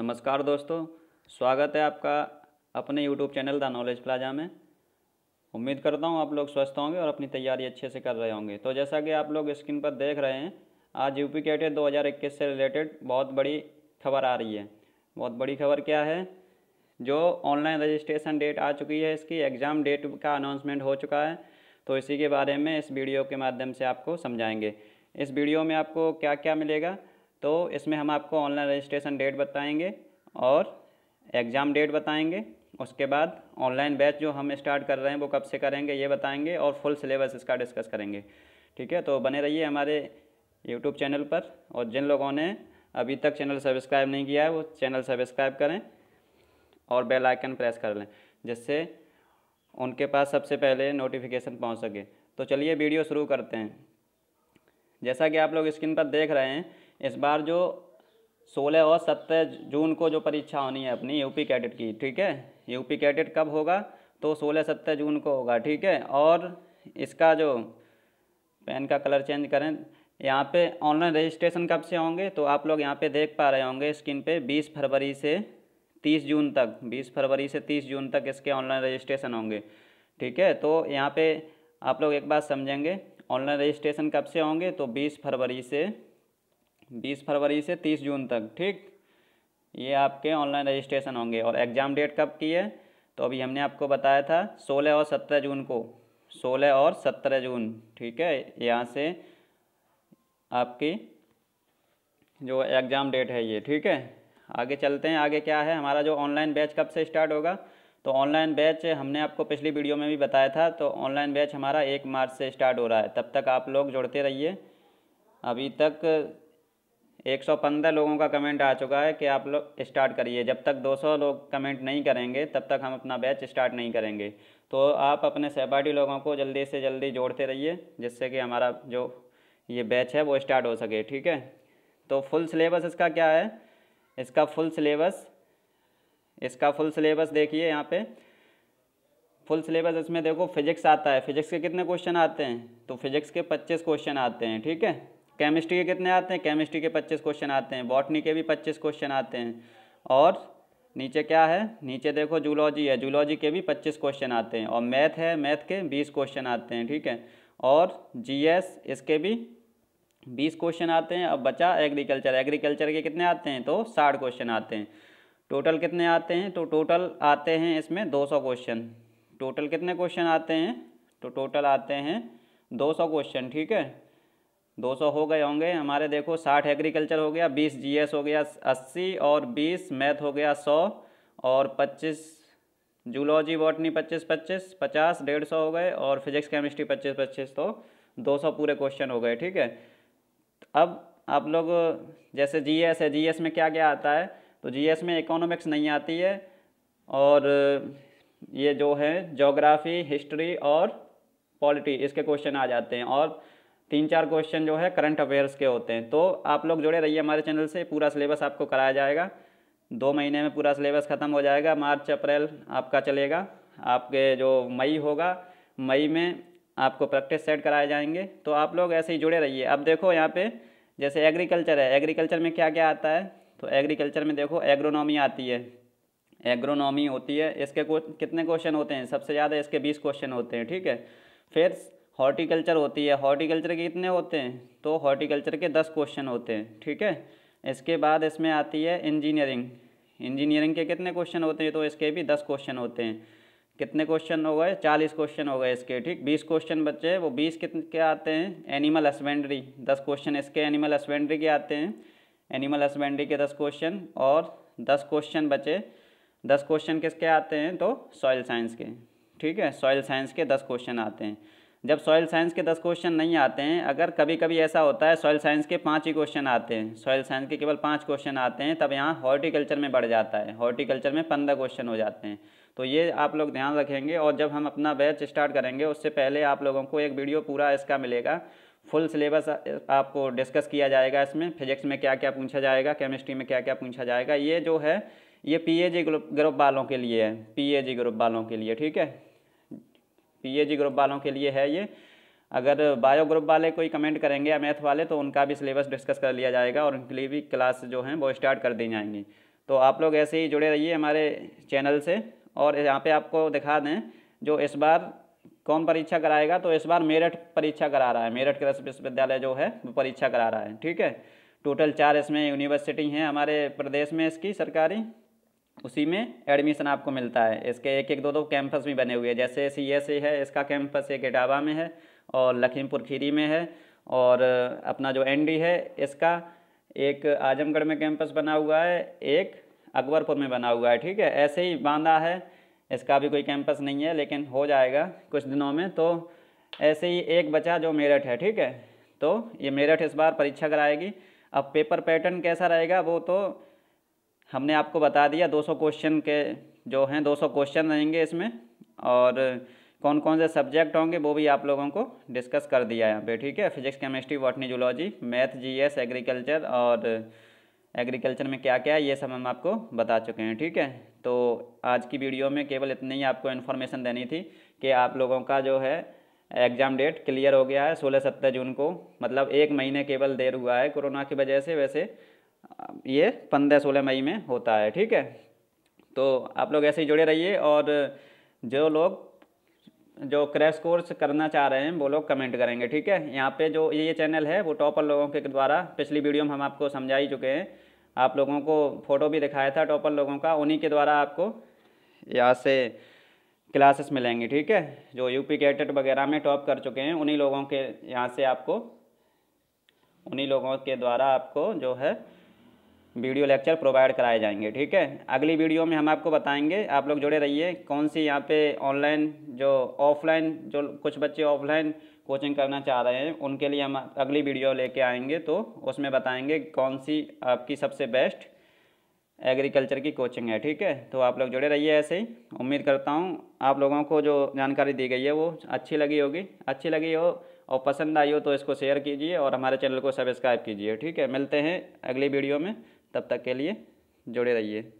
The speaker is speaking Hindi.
नमस्कार दोस्तों स्वागत है आपका अपने YouTube channel the knowledge plaza में उम्मीद करता हूँ आप लोग स्वस्थ होंगे और अपनी तैयारी अच्छे से कर रहे होंगे तो जैसा कि आप लोग स्क्रीन पर देख रहे हैं आज यू पी कैटे दो से रिलेटेड बहुत बड़ी खबर आ रही है बहुत बड़ी खबर क्या है जो ऑनलाइन रजिस्ट्रेशन डेट आ चुकी है इसकी एग्ज़ाम डेट का अनाउंसमेंट हो चुका है तो इसी के बारे में इस वीडियो के माध्यम से आपको समझाएँगे इस वीडियो में आपको क्या क्या मिलेगा तो इसमें हम आपको ऑनलाइन रजिस्ट्रेशन डेट बताएंगे और एग्ज़ाम डेट बताएंगे उसके बाद ऑनलाइन बैच जो हम स्टार्ट कर रहे हैं वो कब से करेंगे ये बताएंगे और फुल सिलेबस इसका डिस्कस करेंगे ठीक है तो बने रहिए हमारे यूट्यूब चैनल पर और जिन लोगों ने अभी तक चैनल सब्सक्राइब नहीं किया है वो चैनल सब्सक्राइब करें और बेल आइकन प्रेस कर लें जिससे उनके पास सबसे पहले नोटिफिकेशन पहुंच सके तो चलिए वीडियो शुरू करते हैं जैसा कि आप लोग स्क्रीन पर देख रहे हैं इस बार जो सोलह और सत्रह जून को जो परीक्षा होनी है अपनी यूपी कैडेट की ठीक है यूपी कैडेट कब होगा तो सोलह सत्रह जून को होगा ठीक है और इसका जो पेन का कलर चेंज करें यहाँ पे ऑनलाइन रजिस्ट्रेशन कब से होंगे तो आप लोग यहाँ पे देख पा रहे होंगे स्क्रीन पे 20 फरवरी से 30 जून तक 20 फरवरी से 30 जून तक इसके ऑनलाइन रजिस्ट्रेशन होंगे ठीक है तो यहाँ पे आप लोग एक बात समझेंगे ऑनलाइन रजिस्ट्रेशन कब से होंगे तो 20 फरवरी से बीस फरवरी से तीस जून तक ठीक ये आपके ऑनलाइन रजिस्ट्रेशन होंगे और एग्ज़ाम डेट कब की है तो अभी हमने आपको बताया था सोलह और सत्रह जून को सोलह और सत्रह जून ठीक है यहाँ से आपकी जो एग्ज़ाम डेट है ये ठीक है आगे चलते हैं आगे क्या है हमारा जो ऑनलाइन बैच कब से स्टार्ट होगा तो ऑनलाइन बैच हमने आपको पिछली वीडियो में भी बताया था तो ऑनलाइन बैच हमारा एक मार्च से स्टार्ट हो रहा है तब तक आप लोग जुड़ते रहिए अभी तक 115 लोगों का कमेंट आ चुका है कि आप लोग स्टार्ट करिए जब तक 200 लोग कमेंट नहीं करेंगे तब तक हम अपना बैच स्टार्ट नहीं करेंगे तो आप अपने सहपाठी लोगों को जल्दी से जल्दी जोड़ते रहिए जिससे कि हमारा जो ये बैच है वो स्टार्ट हो सके ठीक है तो फुल सिलेबस इसका क्या है इसका फुल सिलेबस इसका फुल सिलेबस देखिए यहाँ पे फुल सिलेबस इसमें देखो फिजिक्स आता है फिजिक्स के कितने क्वेश्चन आते हैं तो फिजिक्स के पच्चीस क्वेश्चन आते हैं ठीक है केमिस्ट्री के कितने आते हैं केमिस्ट्री के पच्चीस क्वेश्चन आते हैं बॉटनी के भी पच्चीस क्वेश्चन आते हैं और नीचे क्या है नीचे देखो जूलॉजी है जूलॉजी के भी पच्चीस क्वेश्चन आते हैं और मैथ है मैथ के बीस क्वेश्चन आते हैं ठीक है और जीएस इसके भी बीस क्वेश्चन आते हैं अब बचा एग्रीकल्चर एग्रीकल्चर के कितने आते हैं तो साठ क्वेश्चन आते हैं टोटल कितने आते हैं तो टोटल आते हैं इसमें दो सौ क्वेश्चन टोटल कितने क्वेश्चन आते हैं तो टोटल आते हैं दो सौ क्वेश्चन ठीक है 200 हो गए होंगे हमारे देखो 60 एग्रीकल्चर हो गया 20 जीएस हो गया 80 और 20 मैथ हो गया 100 और 25 जूलॉजी बॉटनी 25 25 50 डेढ़ सौ हो गए और फिजिक्स केमिस्ट्री 25 25 तो 200 पूरे क्वेश्चन हो गए ठीक है अब आप लोग जैसे जीएस है जीएस में क्या क्या आता है तो जीएस में इकोनॉमिक्स नहीं आती है और ये जो है जोग्राफ़ी हिस्ट्री और पॉलिटी इसके क्वेश्चन आ जाते हैं और तीन चार क्वेश्चन जो है करंट अफेयर्स के होते हैं तो आप लोग जुड़े रहिए हमारे चैनल से पूरा सिलेबस आपको कराया जाएगा दो महीने में पूरा सिलेबस ख़त्म हो जाएगा मार्च अप्रैल आपका चलेगा आपके जो मई होगा मई में आपको प्रैक्टिस सेट कराए जाएंगे तो आप लोग ऐसे ही जुड़े रहिए अब देखो यहाँ पे जैसे एग्रीकल्चर है एग्रीकल्चर में क्या क्या आता है तो एग्रीकल्चर में देखो एग्रोनॉमी आती है एग्रोनॉमी होती है इसके कितने क्वेश्चन होते हैं सबसे ज़्यादा इसके बीस क्वेश्चन होते हैं ठीक है फिर हॉर्टिकल्चर होती है हॉर्टिकल्चर के कितने होते हैं तो हॉर्टिकल्चर के दस क्वेश्चन होते हैं ठीक है इसके बाद इसमें आती है इंजीनियरिंग इंजीनियरिंग के कितने क्वेश्चन होते हैं तो इसके भी दस क्वेश्चन होते हैं कितने क्वेश्चन हो गए चालीस क्वेश्चन हो गए इसके ठीक बीस क्वेश्चन बच्चे वो बीस कितने के आते हैं एनिमल हस्बेंड्री दस क्वेश्चन इसके एनिमल हस्बेंड्री के आते हैं एनिमल हस्बेंड्री के दस क्वेश्चन और दस क्वेश्चन बचे दस क्वेश्चन किसके आते हैं तो सॉइल साइंस के ठीक है सॉइल साइंस के दस क्वेश्चन आते हैं जब सॉयल साइंस के दस क्वेश्चन नहीं आते हैं अगर कभी कभी ऐसा होता है सॉयल साइंस के पाँच ही क्वेश्चन आते हैं सॉयल साइंस के केवल पाँच क्वेश्चन आते हैं तब यहाँ हॉर्टिकल्चर में बढ़ जाता है हॉर्टिकल्चर में पंद्रह क्वेश्चन हो जाते हैं तो ये आप लोग ध्यान रखेंगे और जब हम अपना बैच स्टार्ट करेंगे उससे पहले आप लोगों को एक वीडियो पूरा इसका मिलेगा फुल सिलेबस आपको डिस्कस किया जाएगा इसमें फिजिक्स में क्या क्या पूछा जाएगा केमिस्ट्री में क्या क्या पूछा जाएगा ये जो है ये पी ग्रुप ग्रुप वालों के लिए है पी ग्रुप वालों के लिए ठीक है पीएजी ग्रुप वालों के लिए है ये अगर बायो ग्रुप वाले कोई कमेंट करेंगे या मैथ वाले तो उनका भी सिलेबस डिस्कस कर लिया जाएगा और उनके लिए भी क्लास जो हैं वो स्टार्ट कर दी जाएंगी तो आप लोग ऐसे ही जुड़े रहिए हमारे चैनल से और यहाँ पे आपको दिखा दें जो इस बार कौन परीक्षा कराएगा तो इस बार मेरठ परीक्षा करा रहा है मेरठ कृषि विश्वविद्यालय जो है वो परीक्षा करा रहा है ठीक है टोटल चार इसमें यूनिवर्सिटी हैं हमारे प्रदेश में इसकी सरकारी उसी में एडमिशन आपको मिलता है इसके एक एक दो दो कैंपस भी बने हुए हैं जैसे सी एस ए है इसका कैंपस एक इटावा में है और लखीमपुर खीरी में है और अपना जो एन डी है इसका एक आजमगढ़ में कैंपस बना हुआ है एक अकबरपुर में बना हुआ है ठीक है ऐसे ही बांदा है इसका भी कोई कैंपस नहीं है लेकिन हो जाएगा कुछ दिनों में तो ऐसे ही एक बचा जो मेरठ है ठीक है तो ये मेरठ इस बार परीक्षा कराएगी अब पेपर पैटर्न कैसा रहेगा वो तो हमने आपको बता दिया 200 क्वेश्चन के जो हैं 200 क्वेश्चन रहेंगे इसमें और कौन कौन से सब्जेक्ट होंगे वो भी आप लोगों को डिस्कस कर दिया यहाँ पे ठीक है physics chemistry botany zoology math GS agriculture और एग्रीकल्चर में क्या क्या है ये सब हम आपको बता चुके हैं ठीक है तो आज की वीडियो में केवल इतनी ही आपको इन्फॉर्मेशन देनी थी कि आप लोगों का जो है एग्ज़ाम डेट क्लियर हो गया है सोलह सत्रह जून को मतलब एक महीने केवल देर हुआ है कोरोना की वजह से वैसे ये पंद्रह सोलह मई में होता है ठीक है तो आप लोग ऐसे ही जुड़े रहिए और जो लोग जो क्रैश कोर्स करना चाह रहे हैं वो लोग कमेंट करेंगे ठीक है यहाँ पे जो ये चैनल है वो टॉपर लोगों के द्वारा पिछली वीडियो में हम आपको समझा ही चुके हैं आप लोगों को फ़ोटो भी दिखाया था टॉपर लोगों का उन्हीं के द्वारा आपको यहाँ से क्लासेस मिलेंगी ठीक है जो यूपी कैटेट वगैरह में टॉप कर चुके हैं उन्हीं लोगों के यहाँ से आपको उन्हीं लोगों के द्वारा आपको जो है वीडियो लेक्चर प्रोवाइड कराए जाएंगे ठीक है अगली वीडियो में हम आपको बताएंगे आप लोग जुड़े रहिए कौन सी यहाँ पे ऑनलाइन जो ऑफलाइन जो कुछ बच्चे ऑफलाइन कोचिंग करना चाह रहे हैं उनके लिए हम अगली वीडियो लेके आएंगे तो उसमें बताएंगे कौन सी आपकी सबसे बेस्ट एग्रीकल्चर की कोचिंग है ठीक है तो आप लोग जुड़े रहिए ऐसे ही उम्मीद करता हूँ आप लोगों को जो जानकारी दी गई है वो अच्छी लगी होगी अच्छी लगी हो और पसंद आई हो तो इसको शेयर कीजिए और हमारे चैनल को सब्सक्राइब कीजिए ठीक है मिलते हैं अगली वीडियो में तब तक के लिए जुड़े रहिए